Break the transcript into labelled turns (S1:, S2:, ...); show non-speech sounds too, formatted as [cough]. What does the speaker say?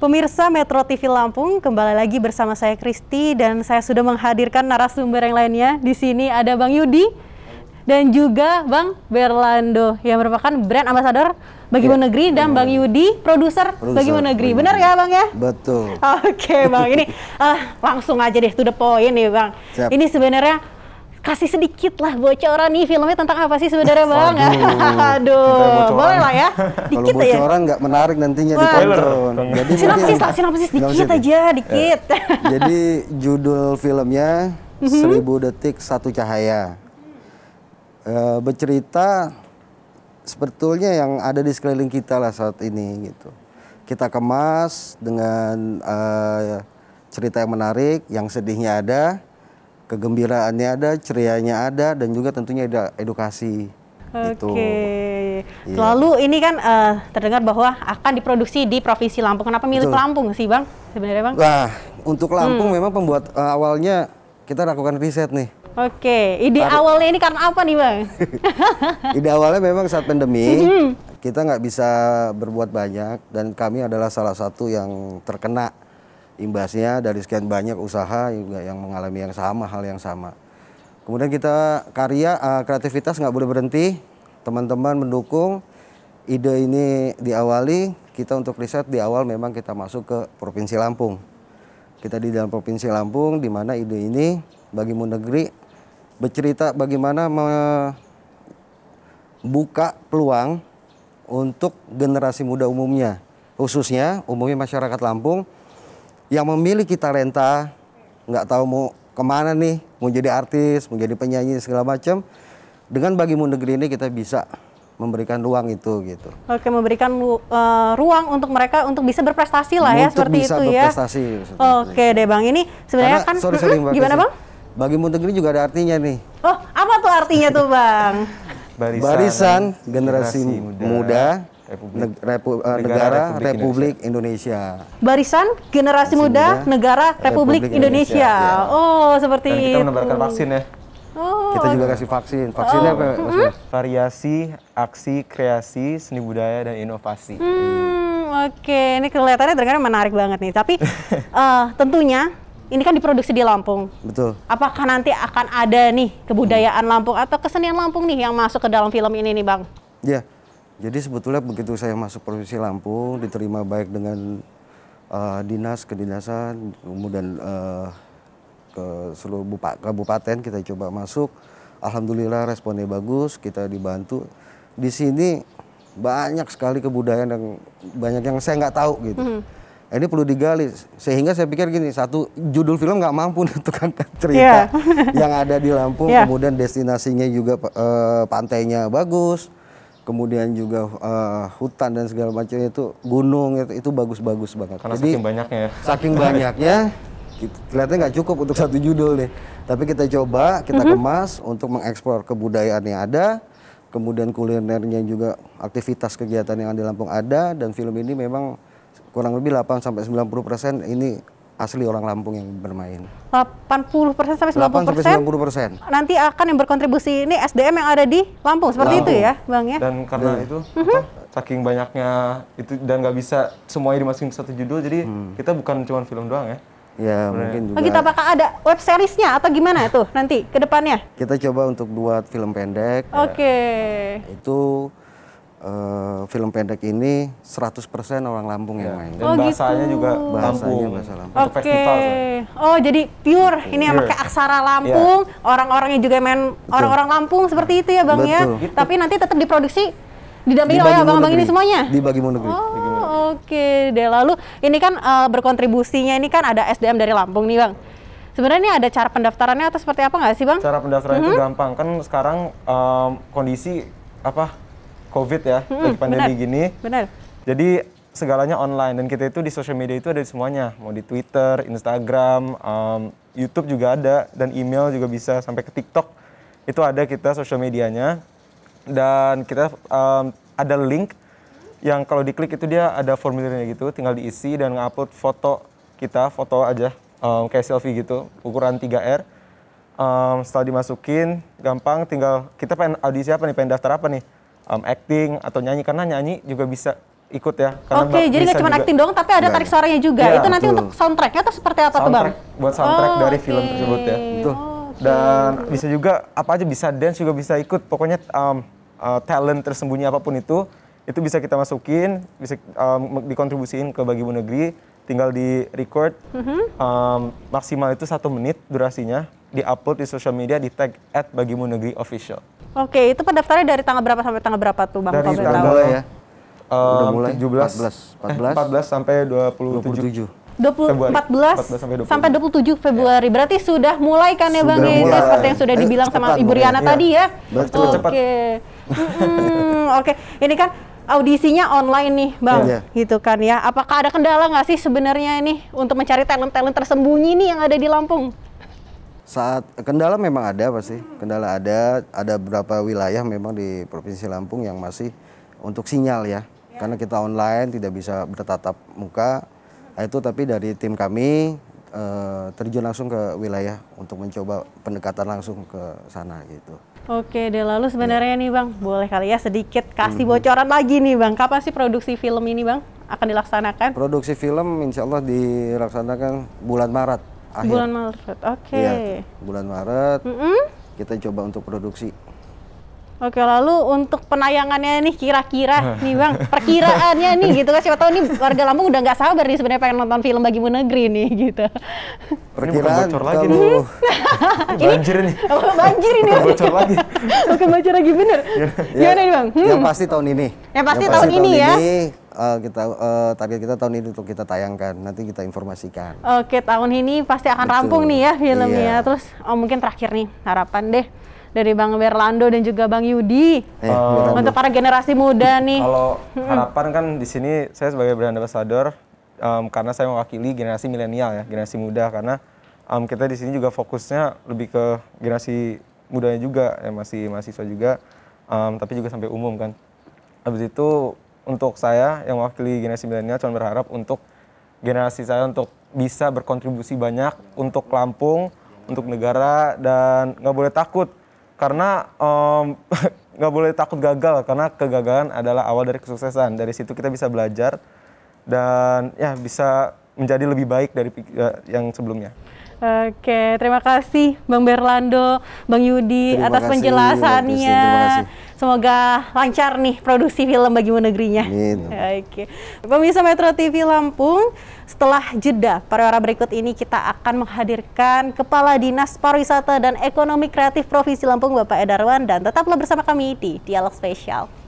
S1: Pemirsa Metro TV Lampung, kembali lagi bersama saya Kristi dan saya sudah menghadirkan narasumber yang lainnya. Di sini ada Bang Yudi dan juga Bang Berlando yang merupakan brand ambassador bagi ya. Negeri dan Bang Yudi produser bagi Negeri. Benar ya Bang ya? Betul. Oke okay, Bang, ini uh, [laughs] langsung aja deh to the point nih Bang. Siap. Ini sebenarnya kasih sedikit lah bocoran nih filmnya tentang apa sih sebenarnya bang? [laughs] Aduh, boleh lah ya.
S2: Dikit Kalau bocoran nggak menarik nantinya di ditonton. Jadi sinopsis lah, sinopsis dikit aja, dikit.
S1: Ya. Jadi
S2: judul filmnya mhm. Seribu Detik Satu Cahaya. Eh, bercerita sebetulnya yang ada di sekeliling kita lah saat ini gitu. Kita kemas dengan eh, cerita yang menarik, yang sedihnya ada kegembiraannya ada, cerianya ada, dan juga tentunya ada edukasi.
S1: Gitu. Oke. Okay. Iya. Lalu ini kan uh, terdengar bahwa akan diproduksi di provinsi Lampung. Kenapa milih Lampung sih, Bang? Sebenarnya, Bang? Nah,
S2: untuk Lampung hmm. memang pembuat uh, awalnya kita lakukan riset nih.
S1: Oke, okay. ide Tar awalnya ini karena apa nih, Bang?
S2: [laughs] ide awalnya memang saat pandemi [laughs] hmm. kita nggak bisa berbuat banyak dan kami adalah salah satu yang terkena imbasnya dari sekian banyak usaha juga yang mengalami yang sama hal yang sama. Kemudian kita karya uh, kreativitas nggak boleh berhenti, teman-teman mendukung ide ini diawali kita untuk riset di awal memang kita masuk ke provinsi Lampung. Kita di dalam provinsi Lampung di mana ide ini bagi negeri bercerita bagaimana membuka peluang untuk generasi muda umumnya khususnya umumnya masyarakat Lampung yang memiliki talenta nggak tahu mau kemana nih mau jadi artis mau jadi penyanyi segala macam dengan bagimu negeri ini kita bisa memberikan ruang itu gitu.
S1: Oke, memberikan uh, ruang untuk mereka untuk bisa berprestasi lah ya, untuk ya seperti bisa itu ya. berprestasi,
S2: ya. Seperti Oke
S1: itu. deh Bang, ini sebenarnya Karena, kan sorry, sorry, hmm, [laughs] gimana Bang?
S2: Bagi negeri juga ada artinya nih.
S1: Oh, apa tuh artinya tuh Bang?
S2: [laughs]
S3: Barisan, Barisan generasi, generasi muda, muda
S2: Republik, Repu, eh, negara, negara Republik, Republik Indonesia. Indonesia.
S1: Barisan generasi muda, negara Republik, Republik Indonesia. Indonesia. Ya. Oh, seperti Dan kita itu. vaksin ya.
S3: Oh. Kita juga kasih vaksin. Vaksinnya oh. apa? Mm -hmm. Variasi, aksi, kreasi, seni budaya dan inovasi.
S1: Hmm, oke. Ini kelihatannya terkadang menarik banget nih. Tapi uh, [laughs] tentunya ini kan diproduksi di Lampung. Betul. Apakah nanti akan ada nih kebudayaan hmm. Lampung atau kesenian Lampung nih yang masuk ke dalam film ini nih, Bang?
S2: Iya. Yeah jadi sebetulnya begitu saya masuk Provinsi Lampung, diterima baik dengan uh, dinas kedinasan, kemudian uh, ke seluruh bupa, kabupaten kita coba masuk. Alhamdulillah responnya bagus, kita dibantu. Di sini banyak sekali kebudayaan yang banyak yang saya nggak tahu gitu. Mm -hmm ini perlu digali sehingga saya pikir gini satu judul film nggak mampu untuk [laughs] angkat cerita yeah. yang ada di Lampung yeah. kemudian destinasinya juga e, pantainya bagus kemudian juga uh, hutan dan segala macam itu gunung itu itu bagus-bagus banget. Karena Jadi, saking
S3: banyaknya ya. Saking banyaknya
S2: kelihatannya nggak cukup untuk satu judul deh. Tapi kita coba, kita mm -hmm. kemas untuk mengeksplor kebudayaan yang ada, kemudian kulinernya juga aktivitas kegiatan yang ada di Lampung ada dan film ini memang kurang lebih 8 sampai 90% ini asli orang Lampung yang bermain.
S1: 80 persen sampai 90 persen. 90 persen. Nanti akan yang berkontribusi ini SDM yang ada di Lampung seperti Lampung. itu ya, bang ya. Dan karena yeah. itu mm
S3: saking banyaknya itu dan nggak bisa semuanya dimasukin satu judul, jadi hmm. kita bukan cuma film doang ya. Ya Bener. mungkin juga. kita
S1: apakah ada web seriesnya atau gimana tuh nanti ke depannya?
S2: Kita coba untuk buat film pendek. Oke.
S1: Okay. Ya.
S2: Itu uh, film pendek ini 100% orang Lampung ya. yang iya. main. Dan oh,
S1: gitu. bahasanya
S3: gitu. juga bahasanya Lampung. Bahasa Lampung. Oke. Okay.
S1: oh, jadi pure ini yang pakai aksara iya. Lampung, yeah. orang-orangnya juga main orang-orang Lampung seperti itu ya, Bang ya? Betul. ya. Gitu. Tapi nanti tetap diproduksi didampingi oleh abang-abang ini semuanya. Di
S2: bagi Negeri. Oh,
S1: oke. Okay. Deh, lalu ini kan uh, berkontribusinya ini kan ada SDM dari Lampung nih, Bang sebenarnya ini ada cara pendaftarannya atau seperti apa nggak sih bang? Cara pendaftaran hmm? itu mhm.
S3: gampang kan sekarang um, kondisi apa COVID ya, hmm, lagi pandemi benar, gini. Benar. Jadi segalanya online dan kita itu di sosial media itu ada semuanya, mau di Twitter, Instagram, um, YouTube juga ada dan email juga bisa sampai ke TikTok itu ada kita sosial medianya dan kita um, ada link yang kalau diklik itu dia ada formulirnya gitu, tinggal diisi dan ngupload foto kita, foto aja um, kayak selfie gitu, ukuran 3R. Um, setelah dimasukin, gampang tinggal kita pengen audisi apa nih, pengen daftar apa nih um, acting atau nyanyi karena nyanyi juga bisa ikut ya. Oke, okay, jadi nggak cuma acting doang,
S1: tapi ada tarik suaranya juga. Ya, itu nanti betul. untuk soundtracknya atau seperti apa tuh bang?
S3: Buat soundtrack oh, dari okay. film tersebut ya. Betul. Oh, okay. Dan bisa juga apa aja bisa dance juga bisa ikut. Pokoknya um, uh, talent tersembunyi apapun itu, itu bisa kita masukin, bisa um, dikontribusiin ke Bagi Negeri. Tinggal di record mm -hmm. um, maksimal itu satu menit durasinya diupload di sosial media di tag at bagimu negeri official.
S1: Oke, itu pendaftarannya dari tanggal berapa sampai tanggal berapa tuh Bang? Dari tanggal
S3: mulai ya. Uh, Udah mulai 17, 14, 14, eh, 14 sampai 27. 27.
S1: 20, Februari, 14, 14 sampai, 27 Februari. Ya. Berarti sudah mulai kan ya sudah Bang Ega seperti yang sudah eh, dibilang sama Ibu Riana ya. tadi ya. Oke. Hmm, [laughs] oke. Okay. hmm, Oke, okay. ini kan audisinya online nih Bang, ya. gitu kan ya. Apakah ada kendala nggak sih sebenarnya ini untuk mencari talent-talent tersembunyi nih yang ada di Lampung?
S2: saat kendala memang ada pasti kendala ada ada beberapa wilayah memang di provinsi Lampung yang masih untuk sinyal ya, ya. karena kita online tidak bisa bertatap muka nah, itu tapi dari tim kami eh, terjun langsung ke wilayah untuk mencoba pendekatan langsung ke sana gitu
S1: Oke deh lalu ya. sebenarnya ya. nih bang boleh kali ya sedikit kasih mhm. bocoran -hmm. lagi nih bang kapan sih produksi film ini bang akan dilaksanakan
S2: produksi film insya Allah dilaksanakan bulan Maret akhir bulan
S1: Maret. Oke. Okay. Ya,
S2: bulan Maret. Mm -hmm. Kita coba untuk produksi.
S1: Oke, lalu untuk penayangannya nih kira-kira [laughs] nih Bang, perkiraannya nih gitu kan siapa tahu nih warga Lampung udah nggak sabar nih sebenarnya pengen nonton film Bagimu Negeri nih gitu.
S3: Perkiraan bocor lagi nih. Mm-hmm. [laughs] banjir nih.
S1: [laughs] Oh, banjir ini. bocor lagi. Bukan bocor lagi bener. Iya. Gimana ya, nih Bang? Hmm. Yang pasti
S2: tahun ini. Yang pasti, yang pasti tahun, tahun ini ya. Ini uh, kita uh, target kita tahun ini untuk kita tayangkan. Nanti kita informasikan.
S1: Oke, tahun ini pasti akan Betul. rampung nih ya filmnya. Iya. Terus oh, mungkin terakhir nih harapan deh dari Bang Berlando dan juga Bang Yudi eh,
S3: eh untuk para
S1: generasi muda nih. Kalau harapan
S3: kan di sini saya sebagai brand ambassador um, karena saya mewakili generasi milenial ya, generasi muda karena um, kita di sini juga fokusnya lebih ke generasi mudanya juga yang masih mahasiswa juga um, tapi juga sampai umum kan. Habis itu untuk saya yang mewakili generasi milenial cuma berharap untuk generasi saya untuk bisa berkontribusi banyak untuk Lampung, untuk negara dan nggak boleh takut karena [laughs] nggak um, boleh takut gagal karena kegagalan adalah awal dari kesuksesan. Dari situ kita bisa belajar dan ya bisa menjadi lebih baik dari eh, yang sebelumnya.
S1: Oke, terima kasih Bang Berlando, Bang Yudi terima atas kasih, penjelasannya. Terima kasih. Semoga lancar nih produksi film bagi negerinya. Amin. [laughs] Oke. Pemirsa Metro TV Lampung, setelah jeda pariwara berikut ini kita akan menghadirkan Kepala Dinas Pariwisata dan Ekonomi Kreatif Provinsi Lampung Bapak Edarwan dan tetaplah bersama kami di Dialog Spesial.